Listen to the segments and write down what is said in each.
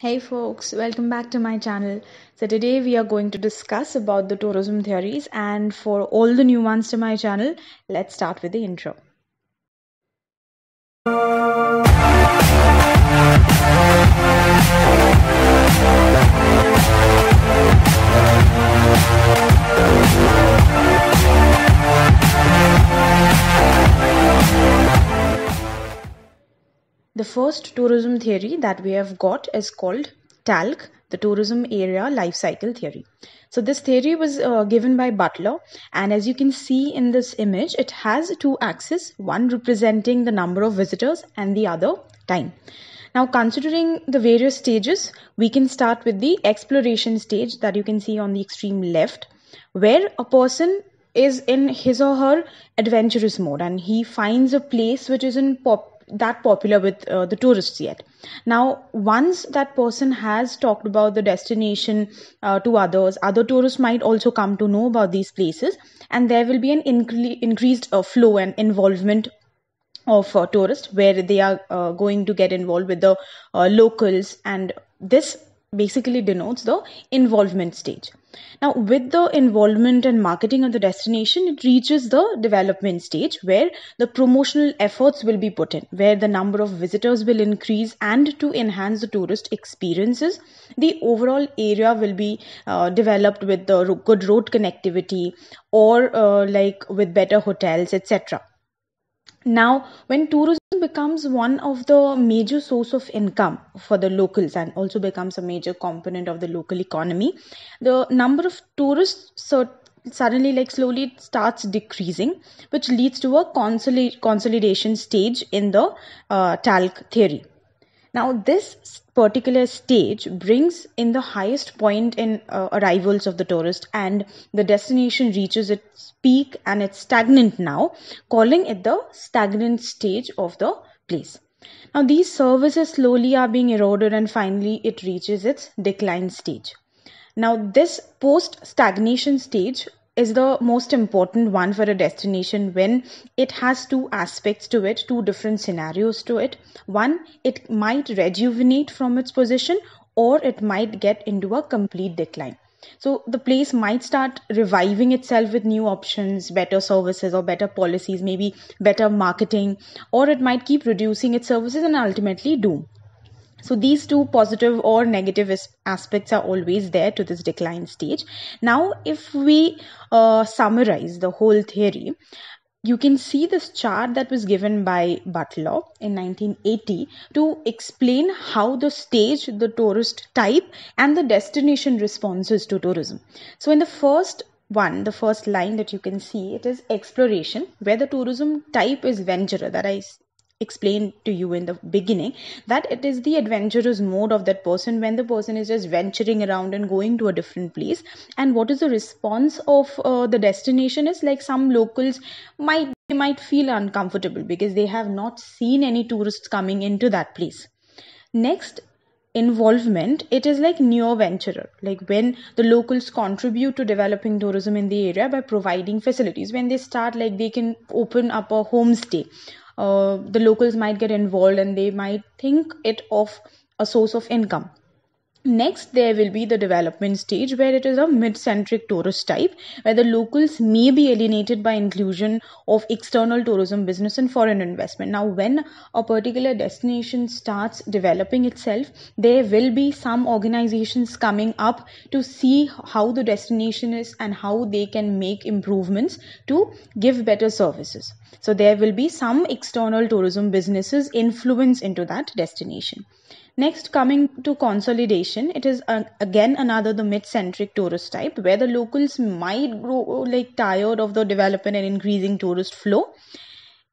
Hey folks, welcome back to my channel. So today we are going to discuss about the tourism theories and for all the new ones to my channel, let's start with the intro. The first tourism theory that we have got is called TALC, the tourism area life cycle theory. So this theory was uh, given by Butler and as you can see in this image it has two axes one representing the number of visitors and the other time. Now considering the various stages we can start with the exploration stage that you can see on the extreme left where a person is in his or her adventurous mode and he finds a place which is in pop that popular with uh, the tourists yet. Now, once that person has talked about the destination uh, to others, other tourists might also come to know about these places, and there will be an incre- increased uh, flow and involvement of uh, tourists where they are uh, going to get involved with the uh, locals and this basically denotes the involvement stage. Now, with the involvement and marketing of the destination, it reaches the development stage where the promotional efforts will be put in, where the number of visitors will increase, and to enhance the tourist experiences, the overall area will be uh, developed with the good road connectivity or uh, like with better hotels, etc. Now, when tourism becomes one of the major source of income for the locals and also becomes a major component of the local economy the number of tourists so suddenly like slowly it starts decreasing which leads to a consolidation stage in the uh, talc theory now, this particular stage brings in the highest point in uh, arrivals of the tourist, and the destination reaches its peak and it's stagnant now, calling it the stagnant stage of the place. Now, these services slowly are being eroded, and finally, it reaches its decline stage. Now, this post stagnation stage is the most important one for a destination when it has two aspects to it, two different scenarios to it. One, it might rejuvenate from its position or it might get into a complete decline. So the place might start reviving itself with new options, better services or better policies, maybe better marketing, or it might keep reducing its services and ultimately doom. So these two positive or negative aspects are always there to this decline stage. Now, if we uh, summarize the whole theory, you can see this chart that was given by Butler in 1980 to explain how the stage, the tourist type, and the destination responses to tourism. So, in the first one, the first line that you can see, it is exploration, where the tourism type is venturer that I explained to you in the beginning that it is the adventurous mode of that person when the person is just venturing around and going to a different place and what is the response of uh, the destination is like some locals might they might feel uncomfortable because they have not seen any tourists coming into that place next involvement it is like new venturer like when the locals contribute to developing tourism in the area by providing facilities when they start like they can open up a homestay uh, the locals might get involved and they might think it of a source of income Next, there will be the development stage where it is a mid centric tourist type, where the locals may be alienated by inclusion of external tourism business and foreign investment. Now, when a particular destination starts developing itself, there will be some organizations coming up to see how the destination is and how they can make improvements to give better services. So, there will be some external tourism businesses influence into that destination. Next, coming to consolidation, it is uh, again another the mid-centric tourist type where the locals might grow like tired of the development and increasing tourist flow.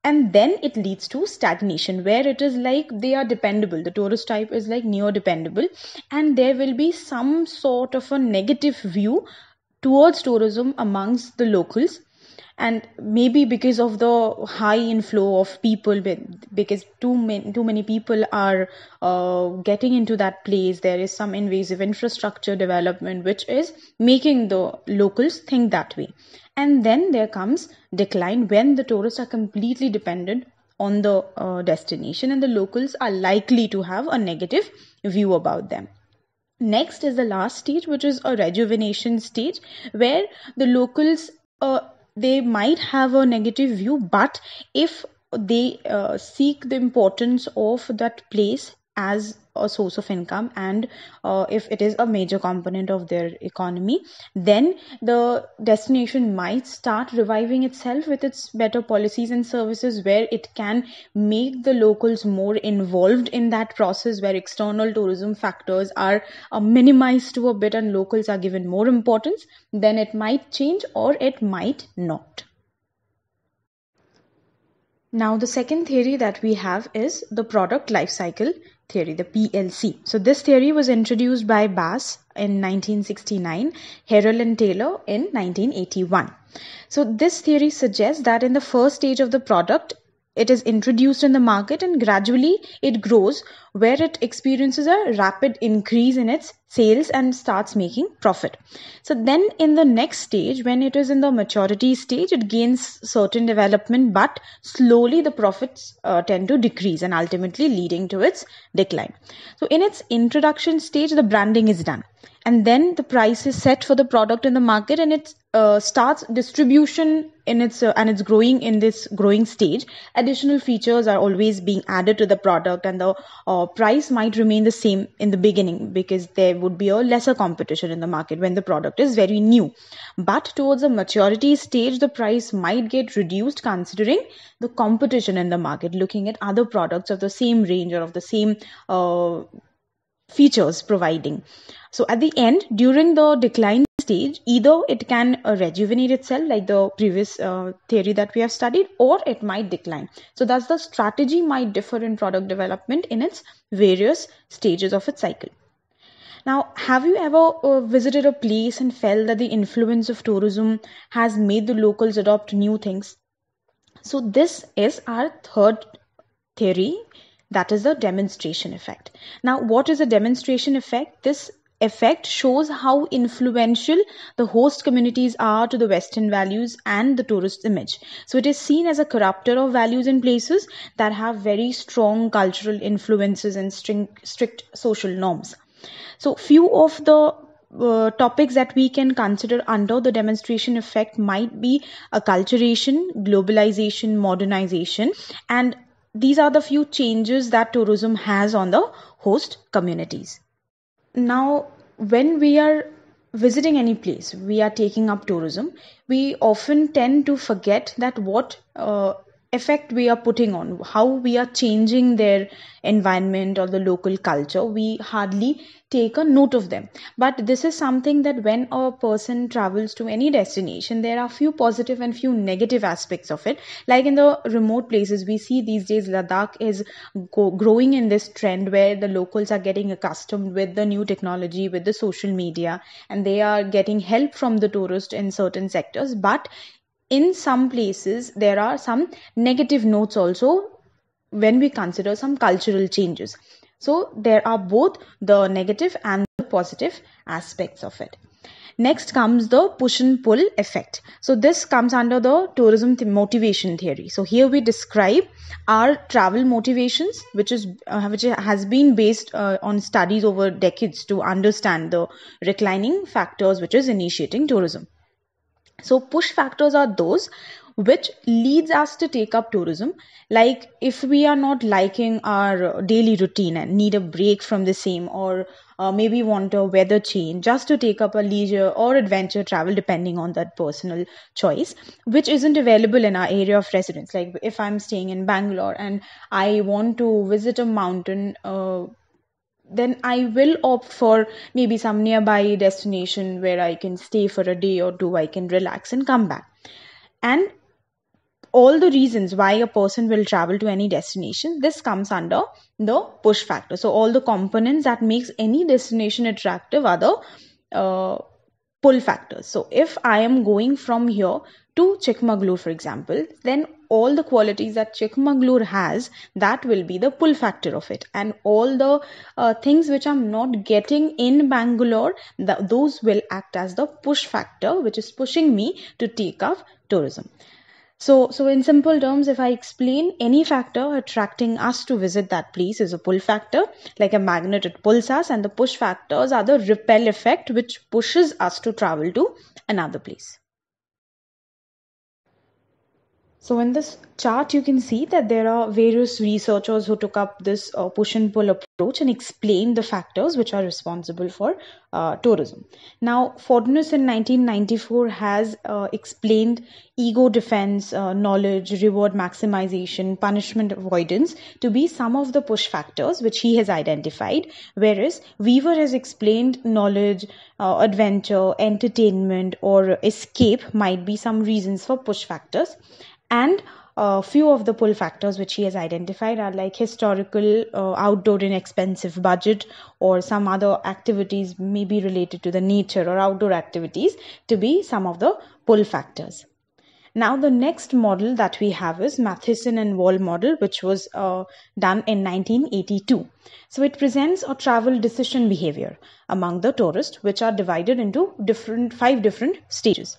And then it leads to stagnation where it is like they are dependable. The tourist type is like near dependable, and there will be some sort of a negative view towards tourism amongst the locals and maybe because of the high inflow of people because too many too many people are uh, getting into that place there is some invasive infrastructure development which is making the locals think that way and then there comes decline when the tourists are completely dependent on the uh, destination and the locals are likely to have a negative view about them Next is the last stage, which is a rejuvenation stage, where the locals uh, they might have a negative view but if they uh, seek the importance of that place as a source of income and uh, if it is a major component of their economy then the destination might start reviving itself with its better policies and services where it can make the locals more involved in that process where external tourism factors are uh, minimized to a bit and locals are given more importance then it might change or it might not now, the second theory that we have is the product life cycle theory, the PLC. So this theory was introduced by Bass in 1969, Harrell and Taylor in 1981. So this theory suggests that in the first stage of the product, it is introduced in the market and gradually it grows where it experiences a rapid increase in its sales and starts making profit. So then in the next stage when it is in the maturity stage it gains certain development but slowly the profits uh, tend to decrease and ultimately leading to its decline. So in its introduction stage the branding is done and then the price is set for the product in the market and it uh, starts distribution in its uh, and it's growing in this growing stage additional features are always being added to the product and the uh, price might remain the same in the beginning because there would be a lesser competition in the market when the product is very new but towards the maturity stage the price might get reduced considering the competition in the market looking at other products of the same range or of the same uh, features providing. So at the end, during the decline stage, either it can uh, rejuvenate itself, like the previous uh, theory that we have studied, or it might decline. So thus, the strategy might differ in product development in its various stages of its cycle. Now, have you ever uh, visited a place and felt that the influence of tourism has made the locals adopt new things? So this is our third theory that is the demonstration effect. Now, what is a demonstration effect? This effect shows how influential the host communities are to the Western values and the tourist image. So it is seen as a corrupter of values in places that have very strong cultural influences and strict social norms. So few of the uh, topics that we can consider under the demonstration effect might be acculturation, globalization, modernization, and these are the few changes that tourism has on the host communities. Now, when we are visiting any place, we are taking up tourism, we often tend to forget that what uh, effect we are putting on, how we are changing their environment or the local culture, we hardly take a note of them. But this is something that when a person travels to any destination, there are few positive and few negative aspects of it. Like in the remote places, we see these days Ladakh is go- growing in this trend where the locals are getting accustomed with the new technology, with the social media, and they are getting help from the tourist in certain sectors. But in some places there are some negative notes also when we consider some cultural changes so there are both the negative and the positive aspects of it next comes the push and pull effect so this comes under the tourism th- motivation theory so here we describe our travel motivations which is uh, which has been based uh, on studies over decades to understand the reclining factors which is initiating tourism so push factors are those which leads us to take up tourism like if we are not liking our daily routine and need a break from the same or uh, maybe want a weather change just to take up a leisure or adventure travel depending on that personal choice which isn't available in our area of residence like if i'm staying in bangalore and i want to visit a mountain uh, then I will opt for maybe some nearby destination where I can stay for a day or two, I can relax and come back. And all the reasons why a person will travel to any destination this comes under the push factor so all the components that makes any destination attractive are the uh, pull factors so if i am going from here to Chikmagalur, for example, then all the qualities that Chikmagalur has, that will be the pull factor of it. And all the uh, things which I'm not getting in Bangalore, those will act as the push factor, which is pushing me to take up tourism. So, so in simple terms, if I explain any factor attracting us to visit that place is a pull factor, like a magnet, it pulls us, and the push factors are the repel effect, which pushes us to travel to another place. So in this chart, you can see that there are various researchers who took up this uh, push and pull approach and explained the factors which are responsible for uh, tourism. Now, Fortinus in 1994 has uh, explained ego defense, uh, knowledge, reward maximization, punishment avoidance to be some of the push factors which he has identified, whereas Weaver has explained knowledge, uh, adventure, entertainment, or escape might be some reasons for push factors and a uh, few of the pull factors which he has identified are like historical uh, outdoor inexpensive budget or some other activities maybe related to the nature or outdoor activities to be some of the pull factors now the next model that we have is matheson and wall model which was uh, done in 1982 so it presents a travel decision behavior among the tourists which are divided into different five different stages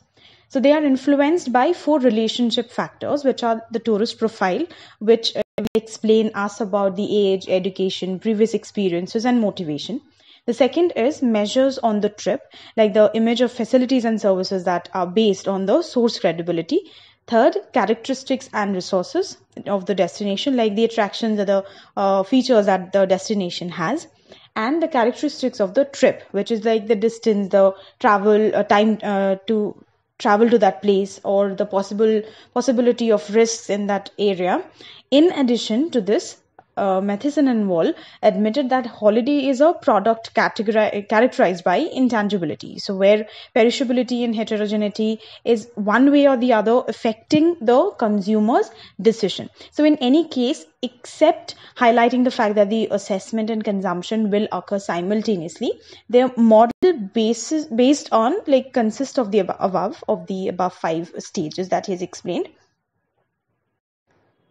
so they are influenced by four relationship factors, which are the tourist profile, which uh, will explain us about the age, education, previous experiences, and motivation. The second is measures on the trip, like the image of facilities and services that are based on the source credibility. Third, characteristics and resources of the destination, like the attractions or the uh, features that the destination has and the characteristics of the trip, which is like the distance, the travel uh, time uh, to travel to that place or the possible possibility of risks in that area in addition to this uh, Matheson and Wall admitted that holiday is a product categorized characterized by intangibility. So, where perishability and heterogeneity is one way or the other affecting the consumer's decision. So, in any case, except highlighting the fact that the assessment and consumption will occur simultaneously, their model basis based on like consists of the above of the above five stages that he has explained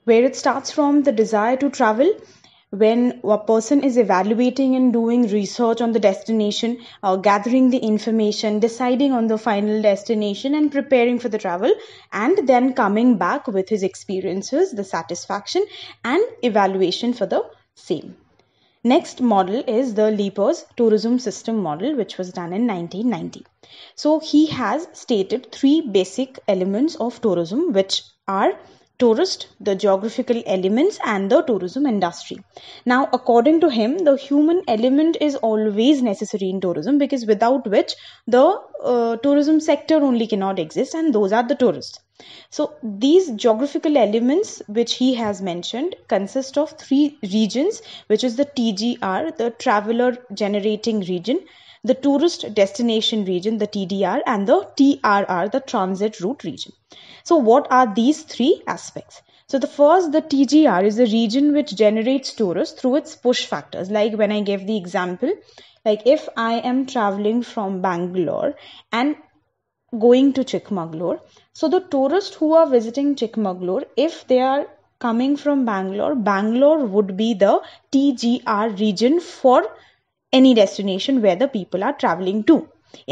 where it starts from the desire to travel when a person is evaluating and doing research on the destination or uh, gathering the information deciding on the final destination and preparing for the travel and then coming back with his experiences the satisfaction and evaluation for the same next model is the leapers tourism system model which was done in 1990 so he has stated three basic elements of tourism which are tourist, the geographical elements, and the tourism industry. Now, according to him, the human element is always necessary in tourism because without which the uh, tourism sector only cannot exist, and those are the tourists. So, these geographical elements which he has mentioned consist of three regions, which is the TGR, the traveler generating region, the tourist destination region, the TDR, and the TRR, the transit route region. So, what are these three aspects? So, the first, the TGR, is the region which generates tourists through its push factors. Like when I gave the example, like if I am traveling from Bangalore and going to Chikmagalur, so the tourists who are visiting Chikmagalur, if they are coming from Bangalore, Bangalore would be the TGR region for any destination where the people are traveling to,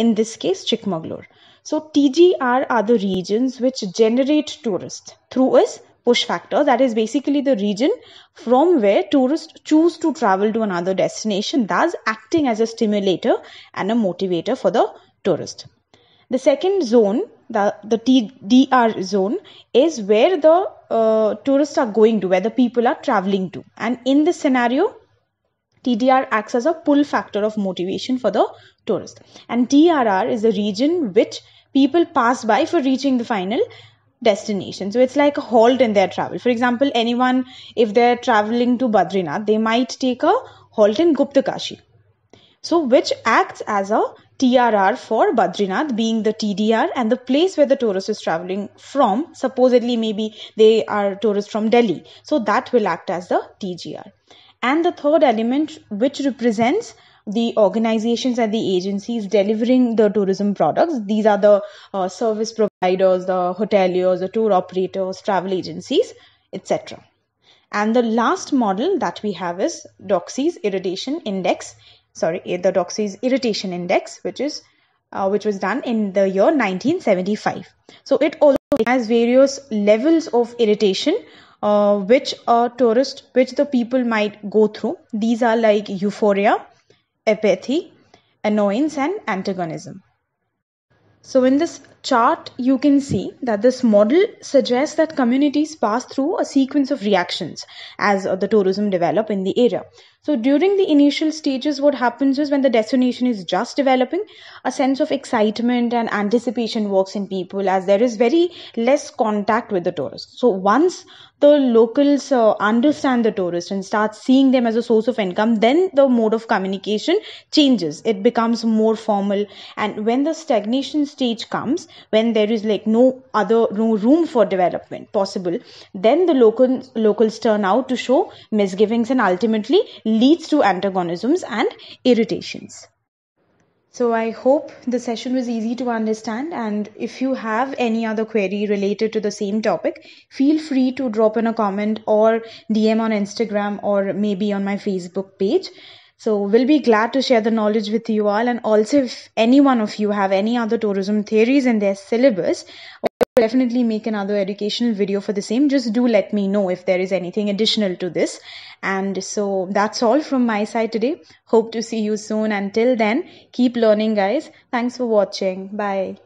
in this case Chikmagalur. So TGR are the regions which generate tourists through its push factor that is basically the region from where tourists choose to travel to another destination thus acting as a stimulator and a motivator for the tourist the second zone the, the TDR zone is where the uh, tourists are going to where the people are traveling to and in this scenario TDR acts as a pull factor of motivation for the tourist. And DRR is the region which people pass by for reaching the final destination. So it's like a halt in their travel. For example, anyone, if they're traveling to Badrinath, they might take a halt in Guptakashi. So, which acts as a TRR for Badrinath being the TDR and the place where the tourist is traveling from. Supposedly, maybe they are tourists from Delhi. So, that will act as the TGR and the third element which represents the organizations and the agencies delivering the tourism products these are the uh, service providers the hoteliers the tour operators travel agencies etc and the last model that we have is doxy's irritation index sorry eh, the doxy's irritation index which is uh, which was done in the year 1975 so it also has various levels of irritation uh, which a tourist, which the people might go through. These are like euphoria, apathy, annoyance, and antagonism. So, in this chart, you can see that this model suggests that communities pass through a sequence of reactions as uh, the tourism develop in the area. So during the initial stages, what happens is when the destination is just developing, a sense of excitement and anticipation works in people as there is very less contact with the tourists. So once the locals uh, understand the tourists and start seeing them as a source of income, then the mode of communication changes. It becomes more formal. And when the stagnation stage comes, when there is like no other no room for development possible then the locals locals turn out to show misgivings and ultimately leads to antagonisms and irritations so I hope the session was easy to understand and if you have any other query related to the same topic, feel free to drop in a comment or DM on Instagram or maybe on my Facebook page. So we'll be glad to share the knowledge with you all. And also, if any one of you have any other tourism theories in their syllabus, we'll definitely make another educational video for the same. Just do let me know if there is anything additional to this. And so that's all from my side today. Hope to see you soon. Until then, keep learning, guys. Thanks for watching. Bye.